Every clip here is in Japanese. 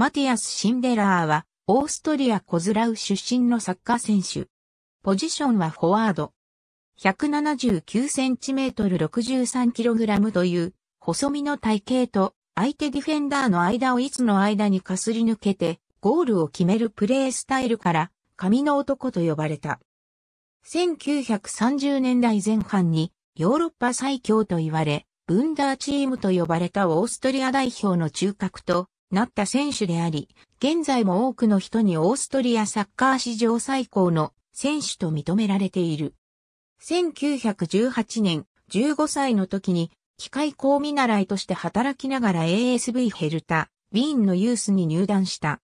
マティアス・シンデラーは、オーストリア・コズラウ出身のサッカー選手。ポジションはフォワード。1 7 9センチメートル6 3 k g という、細身の体型と、相手ディフェンダーの間をいつの間にかすり抜けて、ゴールを決めるプレースタイルから、髪の男と呼ばれた。1930年代前半に、ヨーロッパ最強と言われ、ブンダーチームと呼ばれたオーストリア代表の中核と、なった選手であり、現在も多くの人にオーストリアサッカー史上最高の選手と認められている。1918年15歳の時に機械工見習いとして働きながら ASV ヘルタ、ウィーンのユースに入団した。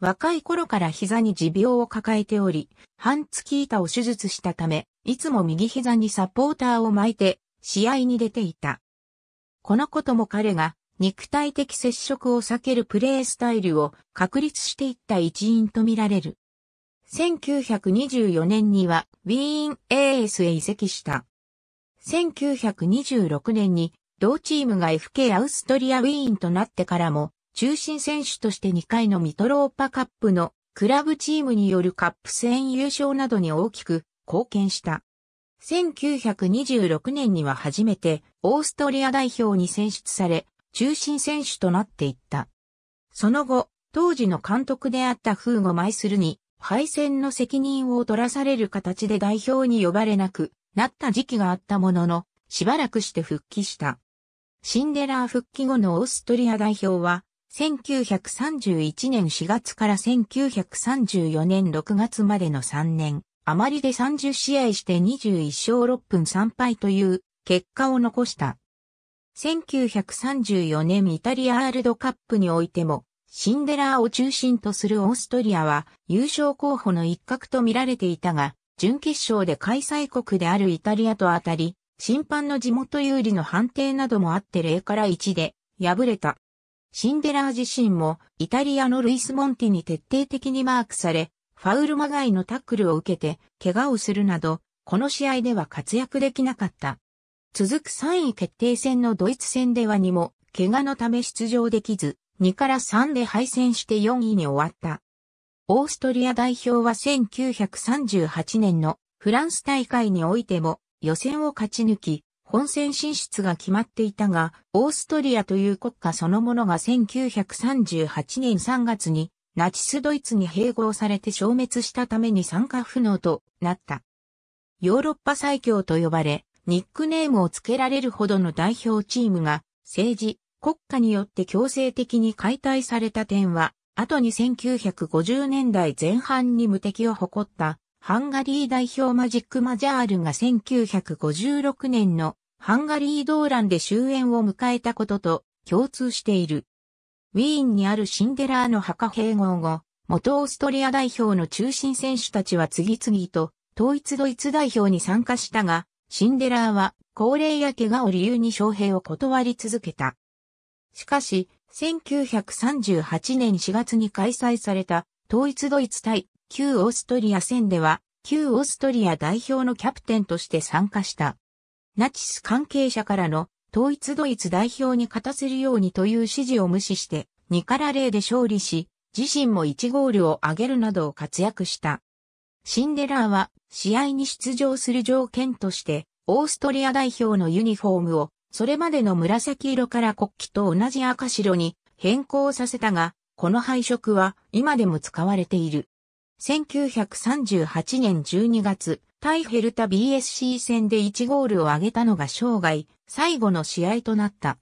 若い頃から膝に持病を抱えており、半月板を手術したため、いつも右膝にサポーターを巻いて試合に出ていた。このことも彼が肉体的接触を避けるプレースタイルを確立していった一因とみられる。1924年にはウィーン AS へ移籍した。1926年に同チームが FK アウストリアウィーンとなってからも中心選手として2回のミトローパカップのクラブチームによるカップ戦優勝などに大きく貢献した。1926年には初めてオーストリア代表に選出され、中心選手となっていった。その後、当時の監督であったフーゴ・マイスルに、敗戦の責任を取らされる形で代表に呼ばれなくなった時期があったものの、しばらくして復帰した。シンデラー復帰後のオーストリア代表は、1931年4月から1934年6月までの3年、あまりで30試合して21勝6分3敗という結果を残した。1934年イタリアワールドカップにおいても、シンデラーを中心とするオーストリアは優勝候補の一角と見られていたが、準決勝で開催国であるイタリアと当たり、審判の地元有利の判定などもあって0から1で敗れた。シンデラー自身もイタリアのルイス・モンティに徹底的にマークされ、ファウルまがいのタックルを受けて怪我をするなど、この試合では活躍できなかった。続く3位決定戦のドイツ戦ではにも、怪我のため出場できず、2から3で敗戦して4位に終わった。オーストリア代表は1938年のフランス大会においても予選を勝ち抜き、本戦進出が決まっていたが、オーストリアという国家そのものが1938年3月にナチスドイツに併合されて消滅したために参加不能となった。ヨーロッパ最強と呼ばれ、ニックネームを付けられるほどの代表チームが政治、国家によって強制的に解体された点は、後に1950年代前半に無敵を誇ったハンガリー代表マジック・マジャールが1956年のハンガリー動乱で終焉を迎えたことと共通している。ウィーンにあるシンデラーの墓併合後、元オーストリア代表の中心選手たちは次々と統一ドイツ代表に参加したが、シンデラーは高齢や怪我を理由に招兵を断り続けた。しかし、1938年4月に開催された統一ドイツ対旧オーストリア戦では、旧オーストリア代表のキャプテンとして参加した。ナチス関係者からの統一ドイツ代表に勝たせるようにという指示を無視して、2から0で勝利し、自身も1ゴールを挙げるなどを活躍した。シンデラーは試合に出場する条件として、オーストリア代表のユニフォームを、それまでの紫色から国旗と同じ赤白に変更させたが、この配色は今でも使われている。1938年12月、対ヘルタ BSC 戦で1ゴールを挙げたのが生涯最後の試合となった。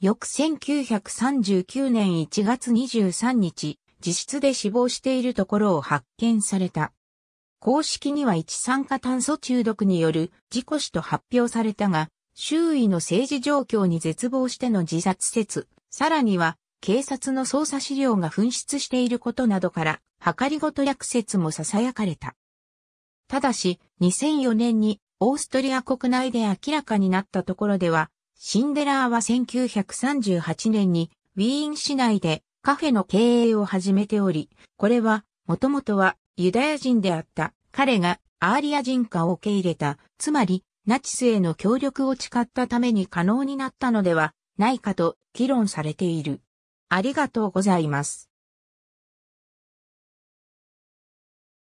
翌1939年1月23日、自室で死亡しているところを発見された。公式には一酸化炭素中毒による事故死と発表されたが、周囲の政治状況に絶望しての自殺説、さらには警察の捜査資料が紛失していることなどから、計りごと略説も囁かれた。ただし、2004年にオーストリア国内で明らかになったところでは、シンデラーは1938年にウィーン市内でカフェの経営を始めており、これはもともとはユダヤ人であった彼がアーリア人化を受け入れた、つまりナチスへの協力を誓ったために可能になったのではないかと議論されている。ありがとうございます。